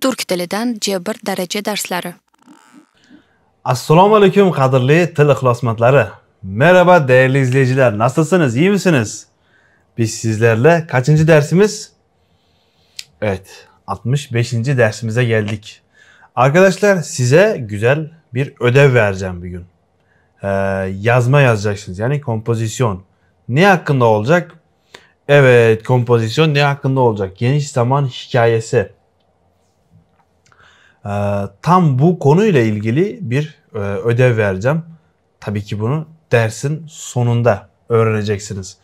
Türk tilidan J1 daraja darslari. Assalomu alaykum qadrli til ixlosmandlari. Merhaba değerli izleyiciler. Nasılsınız? İyi misiniz? Biz sizlerle kaçıncı dersimiz? Evet, 65. dersimize geldik. Arkadaşlar size güzel bir ödev vereceğim bir gün. Ee, yazma yazacaksınız. Yani kompozisyon. Ne hakkında olacak? Evet, kompozisyon ne hakkında olacak? Geniş zaman hikayesi. Ee, tam bu konuyla ilgili bir e, ödev vereceğim. Tabii ki bunu dersin sonunda öğreneceksiniz.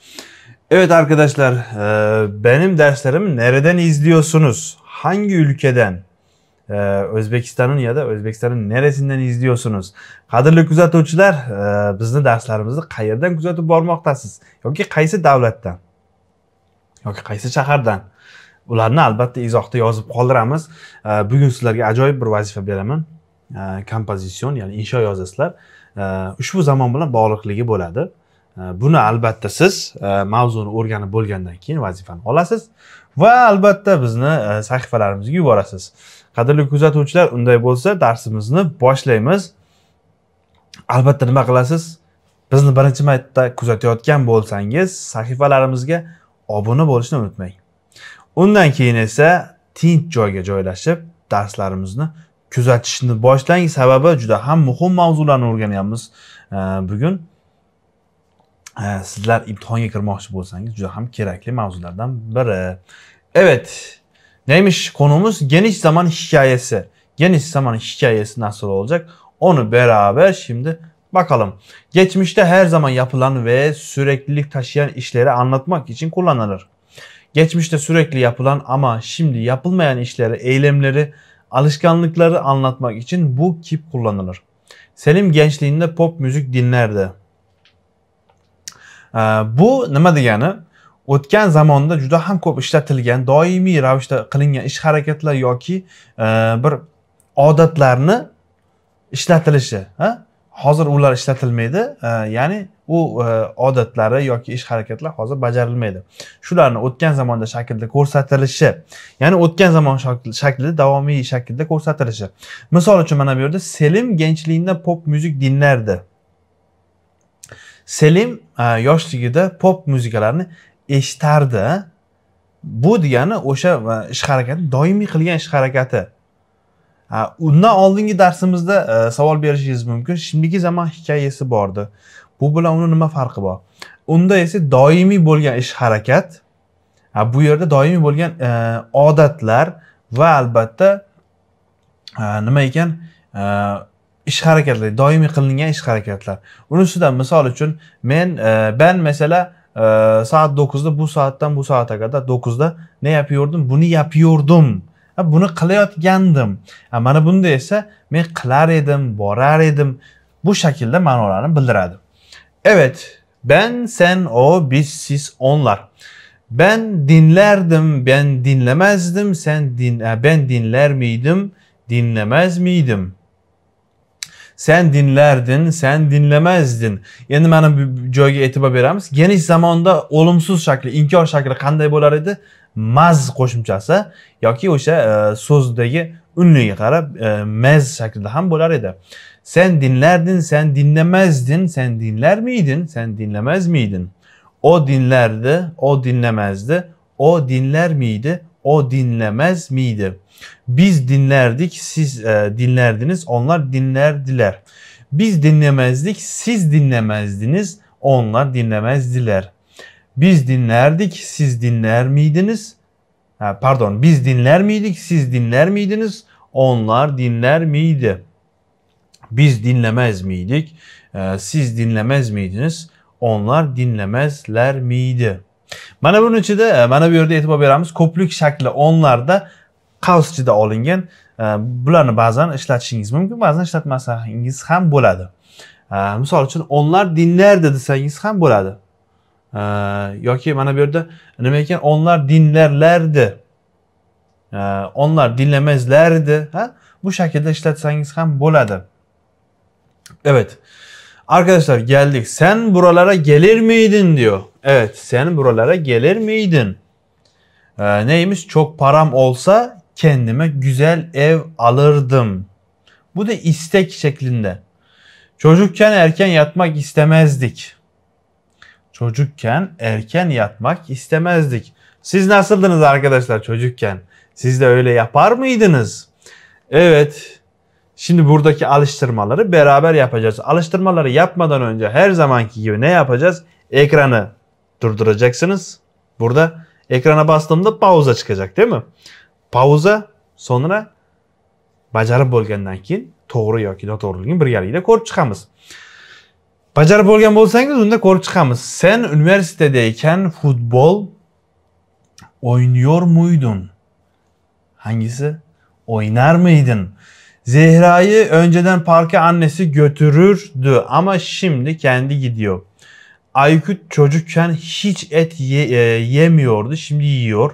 Evet arkadaşlar e, benim derslerimi nereden izliyorsunuz? Hangi ülkeden? E, Özbekistan'ın ya da Özbekistan'ın neresinden izliyorsunuz? Kadirli derslerimizi bizni darslarimizni qayerdan Yok ki Kayısı qaysi Yok ki Kayısı shahardan? ularni albatta izohda yozib qoldiramiz bugun sizlarga ajoyib bir vazifa beraman kompozitsion ya'ni insho yozasizlar ushbu zamon bilan bog'liqligi bo'ladi buni albatta siz e, mavzuni o'rganib bo'lgandan keyin vazifani olasiz va albatta bizni e, sahifalarimizga yuborasiz qadrli kuzatuvchilar unday bo'lsa darsimizni boshlaymiz albatta nima qilasiz bizni birinchi marta kuzatayotgan bo'lsangiz sahifalarimizga obuna bo'lishni unutmang Undan keyin esa tinch joyga joylashib darslarimizni kuzatishni boshlang sababi juda ham muhim mavzularni o'rganyapmiz e, bugun e, sizlar imtihonga kirmoqchi bo'lsangiz juda ham kerakli mavzulardan biri evet neymiş konumuz geniş zaman hikayesi geniş zaman hikayesi nasıl olacak onu beraber şimdi bakalım. Geçmişte her zaman yapılan ve süreklilik taşıyan işleri anlatmak için kullanılır geçmişte sürekli yapılan ama şimdi yapılmayan işleri, eylemleri, alışkanlıkları anlatmak için bu kip kullanılır. Selim gençliğinde pop müzik dinlerdi. Ee, bu nima yani? O'tgan zamonda juda ham ko'p ishlatilgan, doimiy ravishda qilingan ish harakatlar yoki e, bir odatlarni ishlatilishi, ha? hozir ular ishlatilmaydi ya'ni u e, odatlari yoki ish harakatlar hozir bajarilmaydi shularni o'tgan zamonda shaklda ko'rsatilishi ya'ni o'tgan zamon shaklida davomiy shaklda ko'rsatilishi misol uchun mana bu yerda selim genchligida pop muzik dinlardi selim e, yoshligida pop muzikalarni eshitardi bu degani o'sha e, ish harakati doimiy qilgan ish harakati undan oldingi darsimizda e, savol berishingiz mumkin shimdiki zamon hikoyasi bordi bu bilan uni nima farqi bor unda esa doimiy bo'lgan ish harakat bu yerda doimiy bo'lgan e, odatlar va albatta e, nima ekan ish harakatlar doimiy qilingan ish harakatlar uni ustidan misol uchun men ban masalan soat 9da bu soatdan bu soatga qadar 9da ne yapıyordum? buni yapıyordum Bunu qilayotgandim mana bunda esa men qilar edim borar edim bu shaklda ma'nolarni bildiradi evet ben sen o biz siz onlar ben dinlerdim ben dinlemezdim sen din ben dinler miydim dinlemez miydim sen dinlerdin, sen dinlemezdin. Yani mana bir joyga e'tibor beramiz. Genish zamonda o'limsiz shakli, inkor shakli qanday bo'lar edi? maz qo'shimchasi yoki o'sha e, so'zdagi unliga qarab e, maz shaklida ham bo'lar edi sen dinlardin sen dinlamazdin sen dinlarmiydin sen dinlamazmiydin o dinlardi o dinlamazdi o dinler miydi, o dinlemez miydi biz dinlerdik siz e, dinlerdiniz onlar dinlerdiler biz dinlemezdik siz dinlemezdiniz onlar dinlemezdiler biz dinlerdik, siz dinler miydiniz? Ha, pardon, biz dinler miydik, siz dinler miydiniz? Onlar dinler miydi? Biz dinlemez miydik? Ee, siz dinlemez miydiniz? Onlar dinlemezler miydi? Mana buning ichida e, mana bu yerda e'tibor beramiz, ko'plik shakli onlarda qaus ichida olingan. E, bularni bazen ishlatishingiz mumkin, ba'zan ishlatmasangiz ham bo'ladi. E, misol için, onlar dinlardi desangiz ham bo'ladi. Ee, yoki mana bu yerda nima ekan onlar dinlarlardi ee, onlar dinlemezlerdi. ha bu shaklda ishlatsangiz ham bo'ladi evet arkadaşlar geldik sen buralara gelir miydin diyor evet sen buralara gelir miydin ee, neymiş çok param olsa kendime güzel ev alırdım bu da istek şeklinde çocukken erken yatmak istemezdik Çocukken erken yatmak istemezdik. Siz nasıldınız arkadaşlar çocukken? Siz de öyle yapar mıydınız? Evet. Şimdi buradaki alıştırmaları beraber yapacağız. Alıştırmaları yapmadan önce her zamanki gibi ne yapacağız? Ekranı durduracaksınız. Burada ekrana bastığımda pauza çıkacak değil mi? Pauza sonra bajarib bo'lgandan keyin to'g'ri yoki noto'g'riligini birgalikda ko'rib chiqamiz bajarib bo'lgan bo'lsangiz Onda ko'rib chiqamiz sen üniversitedeyken futbol oynuyor muydun? hangisi Oynar mıydın? zehra'yı önceden parka annesi götürürdü ama şimdi kendi gidiyor Aykut çocukken hiç et ye, e, yemiyordu şimdi yiyor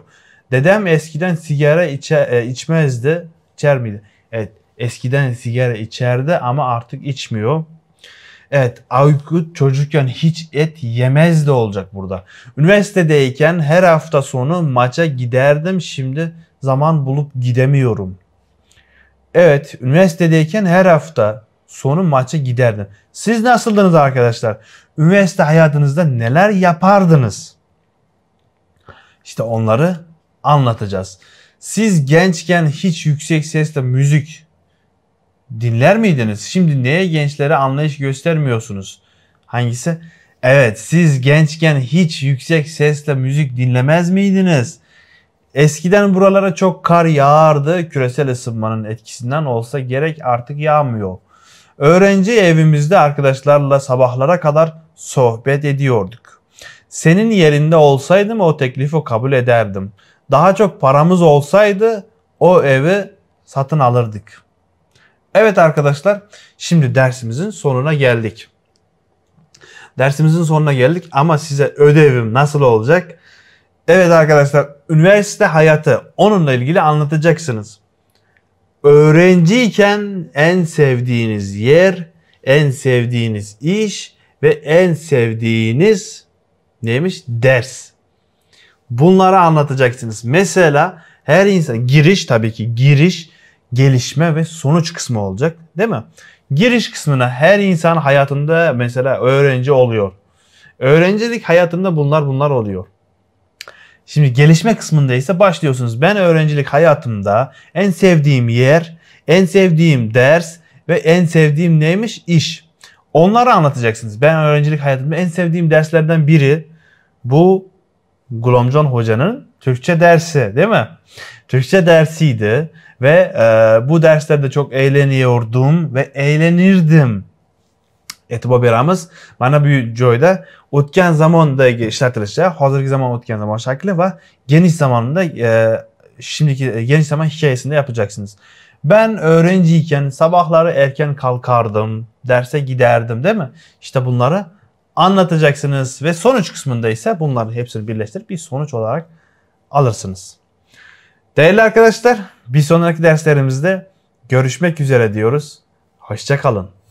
dedem eskiden sigara içe, e, içmezdi içer miydi evet eskiden sigara içerdi ama artık içmiyor Evet Aykut çocukken hiç et yemez de olacak burada. Üniversitedeyken her hafta sonu maça giderdim şimdi zaman bulup gidemiyorum. Evet üniversitedeyken her hafta sonu maça giderdim. Siz nasıldınız arkadaşlar? Üniversite hayatınızda neler yapardınız? İşte onları anlatacağız. Siz gençken hiç yüksek sesle müzik dinler miydiniz? Şimdi neye gençlere anlayış göstermiyorsunuz? Hangisi? Evet siz gençken hiç yüksek sesle müzik dinlemez miydiniz? Eskiden buralara çok kar yağardı. Küresel ısınmanın etkisinden olsa gerek artık yağmıyor. Öğrenci evimizde arkadaşlarla sabahlara kadar sohbet ediyorduk. Senin yerinde olsaydım o teklifi kabul ederdim. Daha çok paramız olsaydı o evi satın alırdık.'' Evet arkadaşlar şimdi dersimizin sonuna geldik. Dersimizin sonuna geldik ama size ödevim nasıl olacak? Evet arkadaşlar üniversite hayatı onunla ilgili anlatacaksınız. Öğrenciyken en sevdiğiniz yer, en sevdiğiniz iş ve en sevdiğiniz neymiş? Ders. Bunları anlatacaksınız. Mesela her insan giriş tabii ki giriş gelişme ve sonuç kısmı olacak değil mi? Giriş kısmına her insan hayatında mesela öğrenci oluyor. Öğrencilik hayatında bunlar bunlar oluyor. Şimdi gelişme kısmında ise başlıyorsunuz. Ben öğrencilik hayatımda en sevdiğim yer, en sevdiğim ders ve en sevdiğim neymiş? İş. Onları anlatacaksınız. Ben öğrencilik hayatımda en sevdiğim derslerden biri bu Gulamcan Hoca'nın Türkçe dersi değil mi? Türkçe dersiydi ve e, bu derslerde çok eğleniyordum ve eğlenirdim. Etiba beramiz mana bu joyda o'tgan zamondagi ishlatilishicha hozirgi zaman o'tgan zaman şekli ve geniş zamanında e, şimdiki e, geniş zaman hikayesinde yapacaksınız. Ben öğrenciyken sabahları erken kalkardım, derse giderdim değil mi? İşte bunları anlatacaksınız ve sonuç kısmında ise bunların hepsini birleştirip bir sonuç olarak alırsınız. Değerli arkadaşlar bir sonraki derslerimizde görüşmek üzere diyoruz. Hoşçakalın.